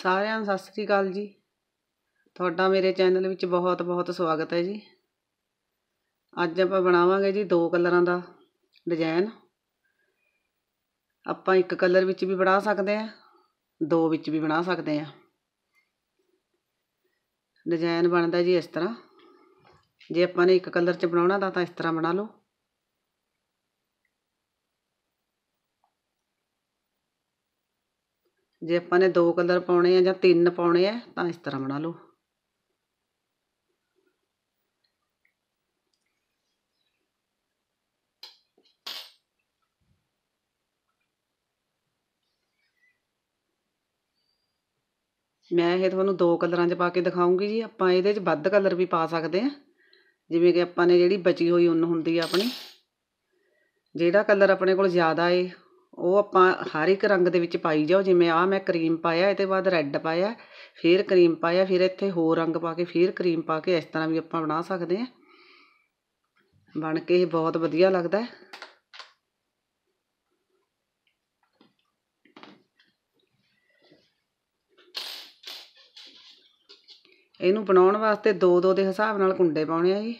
ਸਾਰਿਆਂ ਨੂੰ ਸਤਿ ਸ੍ਰੀ ਅਕਾਲ ਜੀ ਤੁਹਾਡਾ ਮੇਰੇ ਚੈਨਲ ਵਿੱਚ ਬਹੁਤ ਬਹੁਤ ਸਵਾਗਤ ਹੈ ਜੀ ਅੱਜ ਆਪਾਂ ਬਣਾਵਾਂਗੇ ਜੀ ਦੋ ਕਲਰਾਂ ਦਾ ਡਿਜ਼ਾਈਨ ਆਪਾਂ ਇੱਕ ਕਲਰ ਵਿੱਚ ਵੀ ਬਣਾ ਸਕਦੇ ਆ ਦੋ ਵਿੱਚ ਵੀ ਬਣਾ ਸਕਦੇ ਆ ਡਿਜ਼ਾਈਨ ਬਣਦਾ ਜੀ ਇਸ ਤਰ੍ਹਾਂ ਜੇ ਆਪਾਂ ਨੇ ਇੱਕ ਕਲਰ 'ਚ ਬਣਾਉਣਾ ਤਾਂ ਇਸ ਤਰ੍ਹਾਂ ਬਣਾ ਲਓ ਜੇ ਆਪਾਂ ਨੇ ਦੋ ਕਲਰ ਪਾਉਣੇ ਆ ਜਾਂ ਤਿੰਨ ਪਾਉਣੇ ਆ ਤਾਂ ਇਸ ਤਰ੍ਹਾਂ ਬਣਾ ਲਓ ਮੈਂ ਇਹ ਤੁਹਾਨੂੰ ਦੋ ਕਲਰਾਂ 'ਚ ਪਾ ਕੇ ਦਿਖਾਉਂਗੀ ਜੀ ਆਪਾਂ ਇਹਦੇ 'ਚ ਵੱਧ ਕਲਰ ਵੀ ਪਾ ਸਕਦੇ ਆ ਜਿਵੇਂ ਕਿ ਆਪਾਂ ਨੇ ਜਿਹੜੀ ਬਚੀ ਹੋਈ ਉਹਨੂੰ ਹੁੰਦੀ ਆ ਆਪਣੀ ਜਿਹੜਾ ਕਲਰ ਆਪਣੇ ਕੋਲ ਜ਼ਿਆਦਾ ਏ ਉਹ ਆਪਾਂ ਹਰ ਇੱਕ ਰੰਗ ਦੇ ਵਿੱਚ ਪਾਈ ਜਾਓ ਜਿਵੇਂ ਆਹ ਮੈਂ ਕਰੀਮ ਪਾਇਆ ਇਹਦੇ ਬਾਅਦ ਰੈੱਡ ਪਾਇਆ ਫਿਰ ਕਰੀਮ ਪਾਇਆ ਫਿਰ ਇੱਥੇ ਹੋਰ ਰੰਗ ਪਾ ਕੇ ਫਿਰ ਕਰੀਮ ਪਾ ਕੇ ਇਸ ਤਰ੍ਹਾਂ ਵੀ ਆਪਾਂ ਬਣਾ ਸਕਦੇ ਹਾਂ ਬਣ ਕੇ ਇਹ ਬਹੁਤ ਵਧੀਆ ਲੱਗਦਾ ਹੈ ਇਹਨੂੰ ਬਣਾਉਣ ਵਾਸਤੇ ਦੋ ਦੋ ਦੇ ਹਿਸਾਬ ਨਾਲ ਕੁੰਡੇ ਪਾਉਣੇ ਆ ਜੀ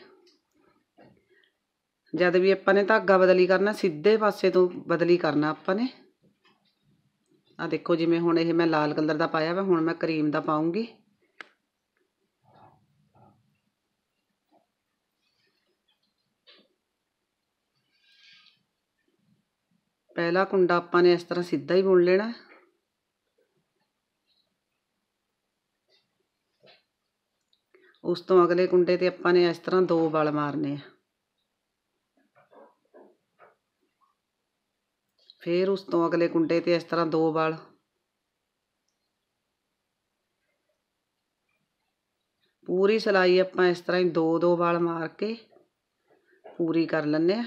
ਜਦ ਵੀ ਆਪਾਂ ਨੇ ਧਾਗਾ ਬਦਲੀ ਕਰਨਾ ਸਿੱਧੇ ਪਾਸੇ ਤੋਂ ਬਦਲੀ ਕਰਨਾ ਆਪਾਂ ਨੇ ਆ ਦੇਖੋ ਜਿਵੇਂ ਹੁਣ ਇਹ ਮੈਂ ਲਾਲ ਕਲਰ ਦਾ ਪਾਇਆ ਵਾ ਹੁਣ ਮੈਂ ਕਰੀਮ ਦਾ ਪਾਉਂਗੀ ਪਹਿਲਾ ਕੁੰਡਾ ਆਪਾਂ ਨੇ ਇਸ ਤਰ੍ਹਾਂ ਸਿੱਧਾ ਹੀ ਬੁਣ ਲੈਣਾ ਉਸ ਤੋਂ ਅਗਲੇ ਕੁੰਡੇ ਤੇ ਆਪਾਂ ਨੇ ਇਸ ਤਰ੍ਹਾਂ ਦੋ ਵਲ ਮਾਰਨੇ ਆ ਫਿਰ ਉਸ ਤੋਂ ਅਗਲੇ ਕੁੰਡੇ ਤੇ ਇਸ ਤਰ੍ਹਾਂ ਦੋ ਵਾਲ ਪੂਰੀ ਸਲਾਈ ਆਪਾਂ ਇਸ ਤਰ੍ਹਾਂ ਹੀ ਦੋ ਦੋ ਵਾਲ ਮਾਰ ਕੇ ਪੂਰੀ ਕਰ ਲੈਂਦੇ ਆ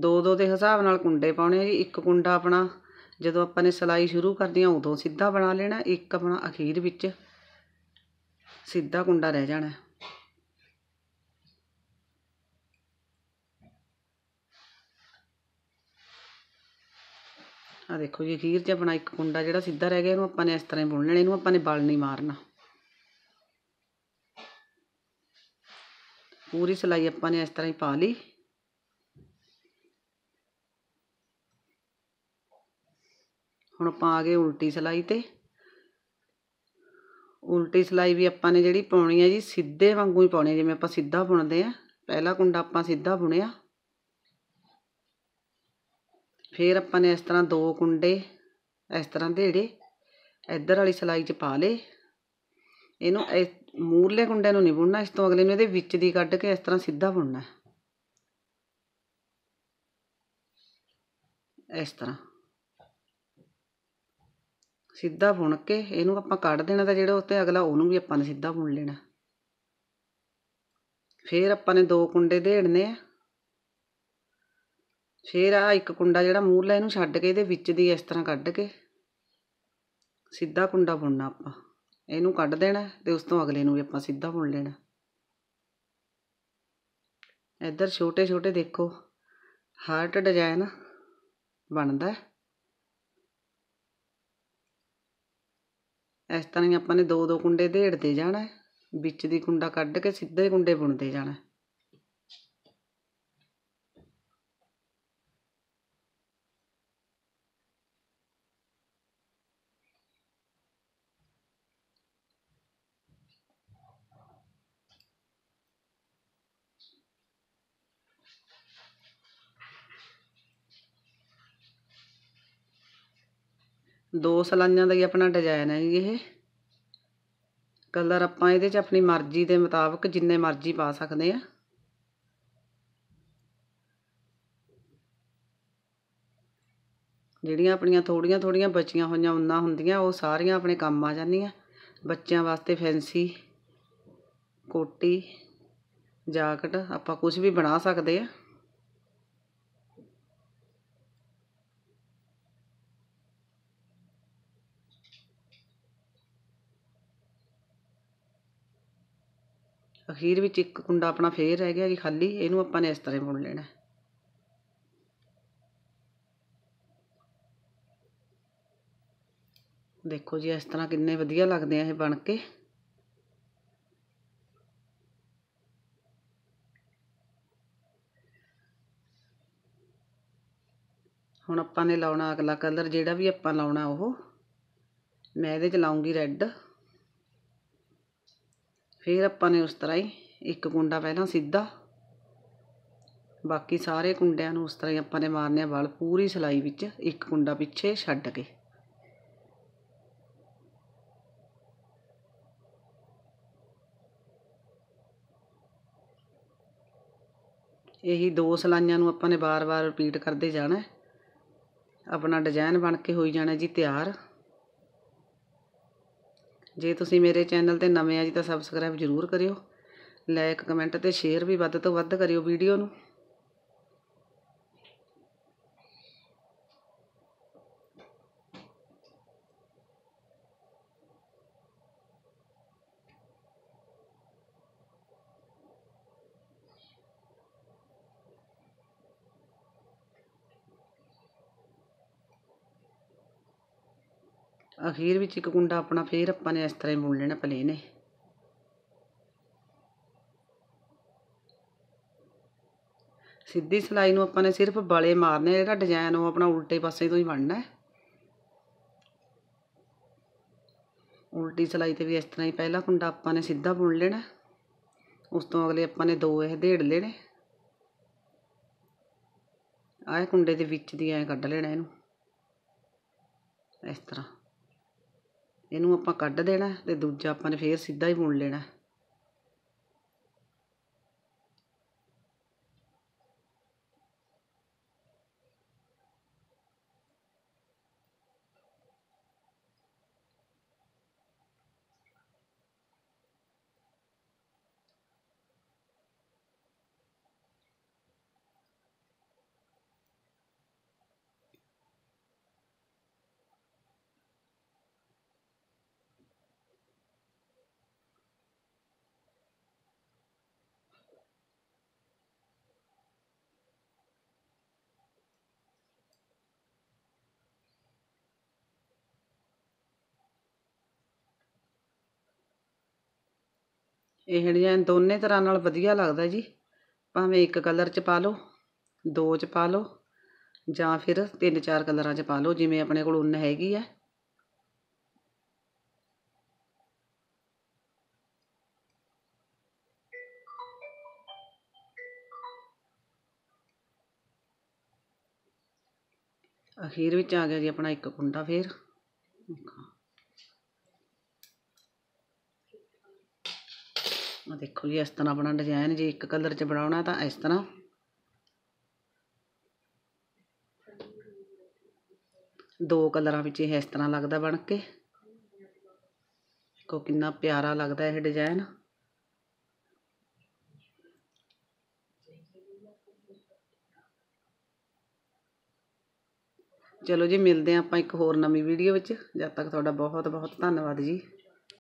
ਦੋ ਦੋ ਦੇ ਹਿਸਾਬ ਨਾਲ ਕੁੰਡੇ ਪਾਉਣੇ ਜੀ ਇੱਕ ਕੁੰਡਾ ਆਪਣਾ ਜਦੋਂ ਆਪਾਂ ਨੇ ਸਲਾਈ ਸ਼ੁਰੂ ਕਰਦੀ ਆ ਉਦੋਂ ਸਿੱਧਾ ਬਣਾ ਲੈਣਾ ਇੱਕ ਆਪਣਾ ਅਖੀਰ ਵਿੱਚ ਸਿੱਧਾ ਕੁੰਡਾ ਰਹਿ ਜਾਣਾ ਆ ਦੇਖੋ ਜੀ ਅਖੀਰ ਤੇ ਆਪਣਾ ਇੱਕ ਕੁੰਡਾ ਜਿਹੜਾ ਸਿੱਧਾ ਰਹਿ ਗਿਆ ਇਹਨੂੰ ਆਪਾਂ ਨੇ ਇਸ ਤਰ੍ਹਾਂ ਹੀ ਬੁਣ ਲੈਣਾ ਇਹਨੂੰ ਆਪਾਂ ਨੇ ਬਲ ਨਹੀਂ ਮਾਰਨਾ ਪੂਰੀ ਸਲਾਈ ਆਪਾਂ ਨੇ ਇਸ ਤਰ੍ਹਾਂ ਹੀ ਪਾ ਲਈ ਹੁਣ ਆਪਾਂ ਆ ਗਏ ਉਲਟੀ ਸਲਾਈ ਤੇ ਉਲਟੀ ਸਲਾਈ ਵੀ ਆਪਾਂ ਨੇ ਜਿਹੜੀ ਪਾਉਣੀ ਹੈ ਜੀ ਸਿੱਧੇ ਵਾਂਗੂ ਹੀ ਪਾਉਣੀ ਜਿਵੇਂ ਆਪਾਂ ਸਿੱਧਾ ਬੁਣਦੇ ਆ ਪਹਿਲਾ ਕੁੰਡਾ ਆਪਾਂ ਸਿੱਧਾ ਬੁਣਿਆ ਫਿਰ ਆਪਾਂ ਨੇ ਇਸ ਤਰ੍ਹਾਂ ਦੋ ਕੁੰਡੇ ਇਸ ਤਰ੍ਹਾਂ ਜਿਹੜੇ ਇੱਧਰ ਵਾਲੀ ਸਲਾਈ 'ਚ ਪਾ ਲੇ ਇਹਨੂੰ ਇਸ ਮੂਰਲੇ ਕੁੰਡੇ ਨੂੰ ਨਹੀਂ ਬੁਣਨਾ ਇਸ ਤੋਂ ਅਗਲੇ ਨੂੰ ਇਹਦੇ ਵਿੱਚ ਦੀ ਕੱਢ ਕੇ ਇਸ ਤਰ੍ਹਾਂ ਸਿੱਧਾ ਬੁਣਨਾ ਇਸ ਤਰ੍ਹਾਂ ਸਿੱਧਾ ਬੁਣ ਕੇ ਇਹਨੂੰ ਆਪਾਂ ਕੱਢ ਦੇਣਾ ਤਾਂ ਜਿਹੜਾ ਉੱਤੇ ਅਗਲਾ ਉਹਨੂੰ ਵੀ ਆਪਾਂ ਨੇ ਸਿੱਧਾ ਬੁਣ ਲੈਣਾ ਫੇਰ ਆਪਾਂ ਨੇ ਦੋ ਕੁੰਡੇ ਦੇੜਨੇ ਆ ਫੇਰ ਆ ਇੱਕ ਕੁੰਡਾ ਜਿਹੜਾ ਮੂਹਰਲਾ ਇਹਨੂੰ ਛੱਡ ਕੇ ਇਹਦੇ ਵਿੱਚ ਦੀ ਇਸ ਤਰ੍ਹਾਂ ਕੱਢ ਕੇ ਸਿੱਧਾ ਕੁੰਡਾ ਬੁਣਨਾ ਆਪਾਂ ਇਹਨੂੰ ਕੱਢ ਦੇਣਾ ਤੇ ਉਸ ਤੋਂ ਅਗਲੇ ਨੂੰ ਵੀ ਆਪਾਂ ਸਿੱਧਾ ਬੁਣ ਲੈਣਾ ਇੱਧਰ ਛੋਟੇ ਛੋਟੇ ਦੇਖੋ ਹਾਰਟ ਡਿਜ਼ਾਈਨ ਬਣਦਾ ਇਸ ਤਰ੍ਹਾਂ ਹੀ ਆਪਾਂ ਨੇ ਦੋ ਦੋ ਕੁੰਡੇ ਢੇੜਦੇ ਜਾਣਾ ਵਿੱਚ ਦੀ ਕੁੰਡਾ ਕੱਢ ਕੇ ਸਿੱਧੇ ਕੁੰਡੇ ਬੁਣਦੇ ਜਾਣਾ ਦੋ ਸਲਾਈਆਂ ਦਾ ਹੀ ਆਪਣਾ ਡਿਜ਼ਾਈਨ ਹੈ ਜੀ ਇਹ ਕਲਰ ਆਪਾਂ ਇਹਦੇ 'ਚ ਆਪਣੀ ਮਰਜ਼ੀ ਦੇ ਮੁਤਾਬਕ ਜਿੰਨੇ ਮਰਜ਼ੀ ਪਾ ਸਕਦੇ ਆ ਜਿਹੜੀਆਂ ਆਪਣੀਆਂ ਥੋੜੀਆਂ ਥੋੜੀਆਂ ਬਚੀਆਂ ਹੋਈਆਂ ਉਹਨਾਂ ਹੁੰਦੀਆਂ ਉਹ ਸਾਰੀਆਂ ਆਪਣੇ ਕੰਮ ਆ ਜਾਂਦੀਆਂ ਬੱਚਿਆਂ ਵਾਸਤੇ ਫੈਂਸੀ ਕੋਟੀ ਜਾਕਟ ਆਪਾਂ ਕੁਝ ਵੀ ਬਣਾ ਸਕਦੇ ਆ ਅਖੀਰ ਵਿੱਚ ਇੱਕ ਕੁੰਡਾ ਆਪਣਾ ਫੇਰ ਰਹਿ ਗਿਆ ਕਿ ਖਾਲੀ ਇਹਨੂੰ ਆਪਾਂ ਨੇ ਇਸ ਤਰ੍ਹਾਂ ਬੁਣ ਲੈਣਾ ਦੇਖੋ ਜੀ ਇਸ ਤਰ੍ਹਾਂ ਕਿੰਨੇ ਵਧੀਆ ਲੱਗਦੇ ਆ ਇਹ ਬਣ ਕੇ ਹੁਣ ਆਪਾਂ ਨੇ ਲਾਉਣਾ ਅਗਲਾ ਕਲਰ ਜਿਹੜਾ ਵੀ ਆਪਾਂ ਲਾਉਣਾ ਉਹ ਮੈਂ ਇਹਦੇ 'ਚ ਲਾਉਂਗੀ ਰੈੱਡ ਫਿਰ ਆਪਾਂ ਨੇ ਉਸ ਤਰ੍ਹਾਂ ਹੀ ਇੱਕ ਕੁੰਡਾ ਪਹਿਲਾਂ ਸਿੱਧਾ ਬਾਕੀ ਸਾਰੇ ਕੁੰਡਿਆਂ ਨੂੰ ਉਸ ਤਰ੍ਹਾਂ ਹੀ ਆਪਾਂ ਨੇ ਮਾਰਨੇ ਆ ਵਾਲ ਪੂਰੀ ਸਲਾਈ ਵਿੱਚ ਇੱਕ ਕੁੰਡਾ ਪਿੱਛੇ ਛੱਡ ਕੇ ਇਹੀ ਦੋ ਸਲਾਈਆਂ ਨੂੰ ਆਪਾਂ ਨੇ ਬਾਰ-ਬਾਰ ਰਿਪੀਟ ਕਰਦੇ ਜਾਣਾ ਆਪਣਾ ਡਿਜ਼ਾਈਨ ਬਣ ਕੇ ਹੋਈ ਜਾਣਾ ਜੀ ਤਿਆਰ ਜੇ ਤੁਸੀਂ ਮੇਰੇ ਚੈਨਲ ਤੇ ਨਵੇਂ ਆ ਜੀ ਤਾਂ ਸਬਸਕ੍ਰਾਈਬ ਜ਼ਰੂਰ ਕਰਿਓ ਲਾਈਕ ਕਮੈਂਟ ਤੇ ਸ਼ੇਅਰ ਵੀ ਵੱਧ ਤੋਂ ਵੱਧ ਕਰਿਓ ਵੀਡੀਓ ਨੂੰ ਅਖੀਰ ਵਿੱਚ ਇੱਕ ਕੁੰਡਾ ਆਪਣਾ ਫੇਰ ਆਪਾਂ ਨੇ ਇਸ ਤਰ੍ਹਾਂ ਹੀ ਬੁਣ ਲੈਣਾ ਪਲੇਨ ਨੇ ਸਿੱਧੀ ਸਲਾਈ ਨੂੰ ਆਪਾਂ ਨੇ ਸਿਰਫ ਬਲੇ ਮਾਰਨੇ ਜਿਹੜਾ ਡਿਜ਼ਾਈਨ ਉਹ ਆਪਣਾ ਉਲਟੇ ਪਾਸੇ ਤੋਂ ਹੀ ਬਣਨਾ ਹੈ ਉਲਟੀ ਸਲਾਈ ਤੇ ਵੀ ਇਸ ਤਰ੍ਹਾਂ ਹੀ ਪਹਿਲਾ ਕੁੰਡਾ ਆਪਾਂ ਨੇ ਸਿੱਧਾ ਬੁਣ ਲੈਣਾ ਉਸ ਤੋਂ ਅਗਲੇ ਆਪਾਂ ਨੇ ਦੋ ਇਹ ਢੇੜ ਲੈਣੇ ਆਏ ਕੁੰਡੇ ਦੇ ਵਿੱਚ ਦੀ ਐ ਕੱਢ ਲੈਣਾ ਇਹਨੂੰ ਇਸ ਤਰ੍ਹਾਂ ਇਹਨੂੰ ਆਪਾਂ ਕੱਢ ਦੇਣਾ ਤੇ ਦੂਜਾ ਆਪਾਂ ਨੇ ਫੇਰ ਸਿੱਧਾ ਹੀ ਬੁਣ ਲੈਣਾ ਇਹ ਡਿਜ਼ਾਇਨ ਦੋਨੇ ਤਰ੍ਹਾਂ ਨਾਲ ਵਧੀਆ ਲੱਗਦਾ ਜੀ ਭਾਵੇਂ ਇੱਕ ਕਲਰ 'ਚ ਪਾ ਲਓ ਦੋ 'ਚ ਪਾ ਲਓ ਜਾਂ ਫਿਰ ਤਿੰਨ ਚਾਰ ਕਲਰਾਂ 'ਚ ਪਾ ਲਓ ਜਿਵੇਂ ਆਪਣੇ ਕੋਲ ਉਨ ਹੈਗੀ ਹੈ ਅਖੀਰ ਵਿੱਚ ਆ ਗਿਆ ਜੀ ਆਪਣਾ ਇੱਕ ਕੁੰਡਾ ਫੇਰ ਆ ਦੇਖੋ ਜੀ ਇਸ ਤਰ੍ਹਾਂ ਆਪਣਾ ਡਿਜ਼ਾਈਨ ਜੇ ਇੱਕ ਕਲਰ 'ਚ ਬਣਾਉਣਾ ਤਾਂ ਇਸ ਤਰ੍ਹਾਂ ਦੋ ਕਲਰਾਂ ਵਿੱਚ ਇਹ ਇਸ ਤਰ੍ਹਾਂ ਲੱਗਦਾ ਬਣ ਕੇ ਕੋ ਕਿੰਨਾ ਪਿਆਰਾ ਲੱਗਦਾ ਇਹ ਡਿਜ਼ਾਈਨ ਚਲੋ ਜੀ ਮਿਲਦੇ ਆਪਾਂ ਇੱਕ ਹੋਰ ਨਵੀਂ ਵੀਡੀਓ ਵਿੱਚ ਜਦ ਤੱਕ ਤੁਹਾਡਾ ਬਹੁਤ ਬਹੁਤ ਧੰਨਵਾਦ ਜੀ